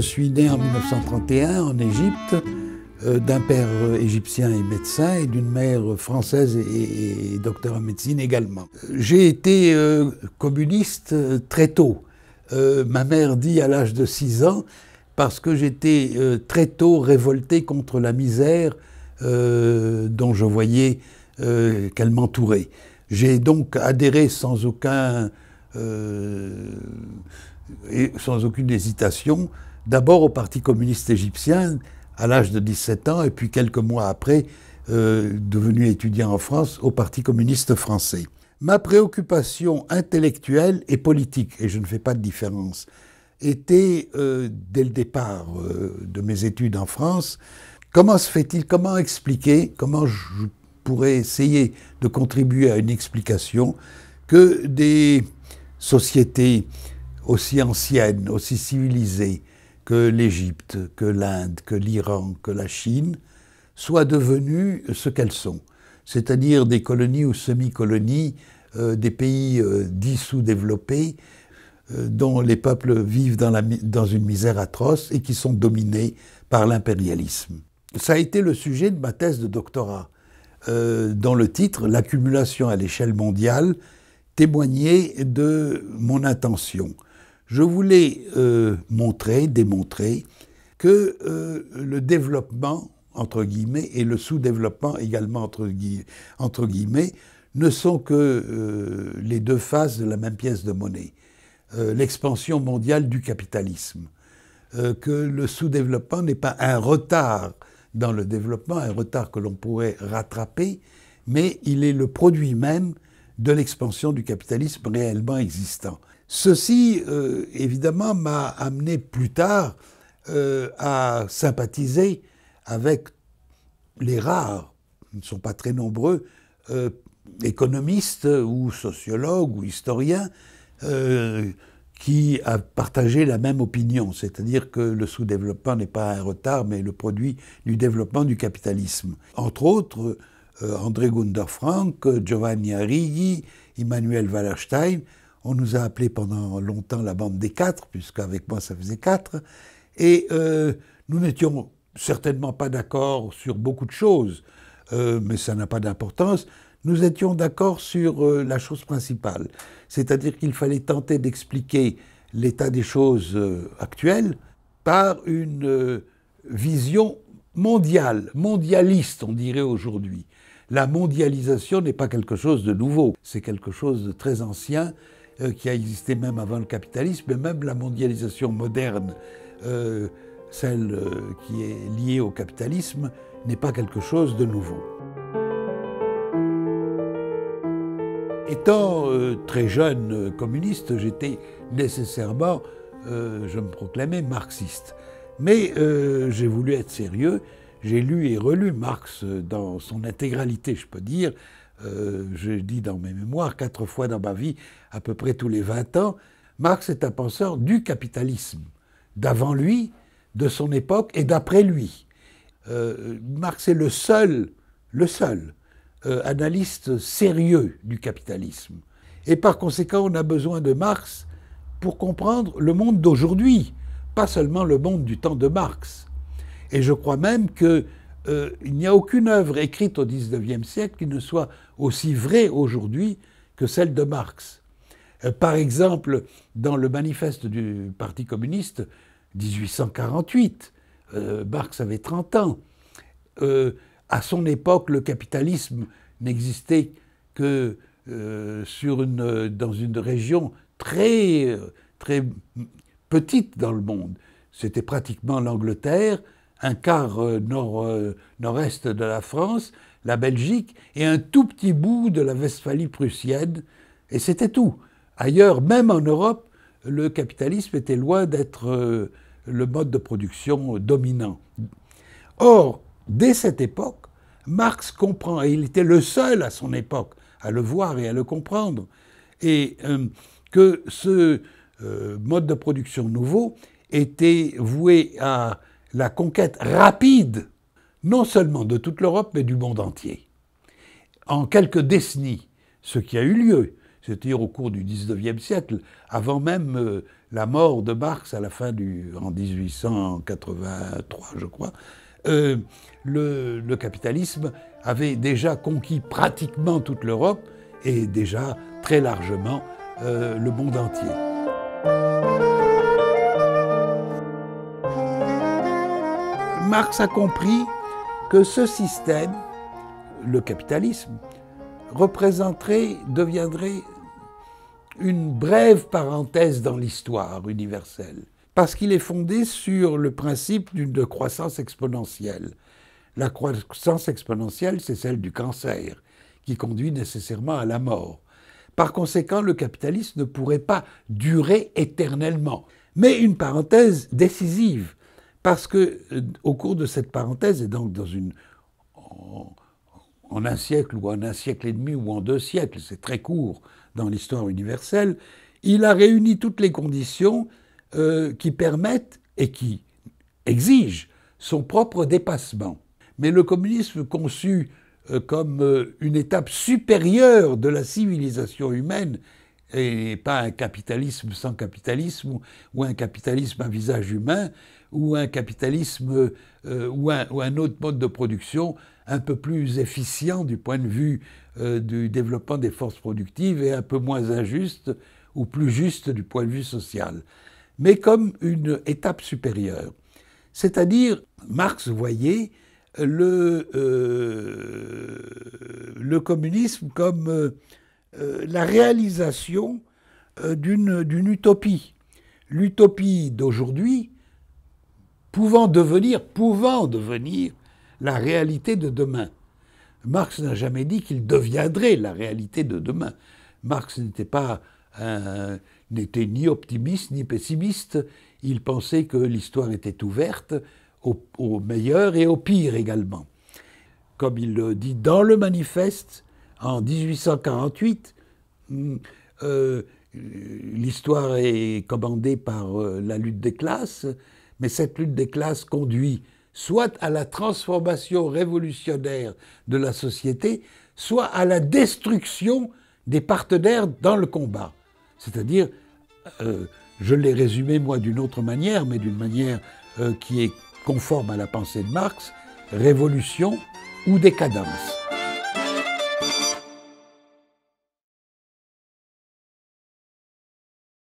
je suis né en 1931 en Égypte euh, d'un père égyptien et médecin et d'une mère française et, docteur en médecine également. J'ai été euh, communiste euh, très tôt. ma mère dit à l'âge de 6 ans, parce que j'étais très tôt révolté contre la misère dont je voyais qu'elle m'entourait. J'ai donc adhéré sans aucun et sans aucune hésitation d'abord au Parti communiste égyptien à l'âge de 17 ans, et puis quelques mois après, euh, devenu étudiant en France, au Parti communiste français. Ma préoccupation intellectuelle et politique, et je ne fais pas de différence, était euh, dès le départ euh, de mes études en France, comment se fait-il, comment expliquer, comment je pourrais essayer de contribuer à une explication que des sociétés aussi anciennes, aussi civilisées, que l'Égypte, que l'Inde, que l'Iran, que la Chine soient devenues ce qu'elles sont, c'est-à-dire des colonies ou semi-colonies euh, des pays euh, dissous développés euh, dont les peuples vivent dans, dans, une misère atroce et qui sont dominés par l'impérialisme. Ça a été le sujet de ma thèse de doctorat, dont le titre, L'accumulation à l'échelle mondiale, témoignait de mon intention je voulais euh, montrer, démontrer que euh, le développement, entre guillemets, et le sous-développement également, entre, guillemets, ne sont que euh, les deux faces de la même pièce de monnaie. L'expansion mondiale du capitalisme. que le sous-développement n'est pas un retard dans le développement, un retard que l'on pourrait rattraper, mais il est le produit même de l'expansion du capitalisme réellement existant. Ceci, euh, évidemment, m'a amené plus tard euh, à sympathiser avec les rares, ils ne sont pas très nombreux, euh, économistes ou sociologues ou historiens qui a partagé la même opinion, c'est-à-dire que le sous-développement n'est pas un retard, mais le produit du développement du capitalisme. Entre autres, André Gunder Frank, Giovanni Arrighi, Emmanuel Wallerstein, on nous a appelé pendant longtemps la bande des quatre, puisqu'avec moi ça faisait quatre. Et euh, nous n'étions certainement pas d'accord sur beaucoup de choses, euh, mais ça n'a pas d'importance. Nous étions d'accord sur euh, la chose principale, c'est-à-dire qu'il fallait tenter d'expliquer l'état des choses actuelles par une vision mondiale, mondialiste, on dirait aujourd'hui. La mondialisation n'est pas quelque chose de nouveau, c'est quelque chose de très ancien euh, qui a existé même avant le capitalisme, et même la mondialisation moderne, euh, celle euh, qui est liée au capitalisme, n'est pas quelque chose de nouveau. Étant très jeune communiste, j'étais nécessairement, je me proclamais marxiste. Mais j'ai voulu être sérieux, j'ai lu et relu Marx dans son intégralité, je peux dire, euh, je dis dans mes mémoires, quatre fois dans ma vie, à peu près tous les 20 ans, Marx est un penseur du capitalisme, d'avant lui, de son époque et d'après lui. Euh, Marx est le seul, le seul euh, analyste sérieux du capitalisme. Et par conséquent, on a besoin de Marx pour comprendre le monde d'aujourd'hui, pas seulement le monde du temps de Marx. Et je crois même que euh, il n'y a aucune œuvre écrite au XIXe siècle qui ne soit aussi vraie aujourd'hui que celle de Marx. Euh, par exemple, dans le manifeste du Parti communiste 1848, euh, Marx avait 30 ans. à son époque, le capitalisme n'existait que dans une région très petite dans le monde. C'était pratiquement l'Angleterre, un quart euh, euh, nord-est de la France, la Belgique, et un tout petit bout de la Westphalie prussienne, et c'était tout. Ailleurs, même en Europe, le capitalisme était loin d'être euh, le mode de production dominant. Or, dès cette époque, Marx comprend, et il était le seul à son époque à le voir et à le comprendre, et que ce mode de production nouveau était voué à la conquête rapide, non seulement de toute l'Europe, mais du monde entier. En quelques décennies, ce qui a eu lieu, c'est-à-dire au cours du XIXe siècle, avant même euh, la mort de Marx à la fin du, en 1883, je crois, euh, le, capitalisme avait déjà conquis pratiquement toute l'Europe et déjà très largement euh, le monde entier. Marx a compris que ce système, le capitalisme, représenterait, deviendrait une brève parenthèse dans l'histoire universelle, parce qu'il est fondé sur le principe d'une croissance exponentielle. La croissance exponentielle, c'est celle du cancer, qui conduit nécessairement à la mort. Par conséquent, le capitalisme ne pourrait pas durer éternellement. Mais une parenthèse décisive parce que euh, au cours de cette parenthèse, et donc dans en, un siècle ou en un siècle et demi ou en deux siècles, c'est très court dans l'histoire universelle, il a réuni toutes les conditions euh, qui permettent et qui exigent son propre dépassement. Mais le communisme conçu euh, comme une étape supérieure de la civilisation humaine et pas un capitalisme sans capitalisme, ou, un capitalisme à visage humain, ou un capitalisme euh, ou, un, autre mode de production un peu plus efficient du point de vue euh, du développement des forces productives et un peu moins injuste ou plus juste du point de vue social, mais comme une étape supérieure. C'est-à-dire, Marx voyait le, euh, le communisme comme euh, la réalisation euh, d'une utopie. L'utopie d'aujourd'hui pouvant devenir, pouvant devenir la réalité de demain. Marx n'a jamais dit qu'il deviendrait la réalité de demain. Marx n'était pas n'était ni optimiste ni pessimiste. Il pensait que l'histoire était ouverte au meilleur et au pire également. Comme il le dit dans le manifeste, en 1848, mm, euh, l'histoire est commandée par euh, la lutte des classes, mais cette lutte des classes conduit soit à la transformation révolutionnaire de la société, soit à la destruction des partenaires dans le combat. C'est-à-dire, euh, je l'ai résumé moi d'une autre manière, mais d'une manière qui est conforme à la pensée de Marx, révolution ou décadence.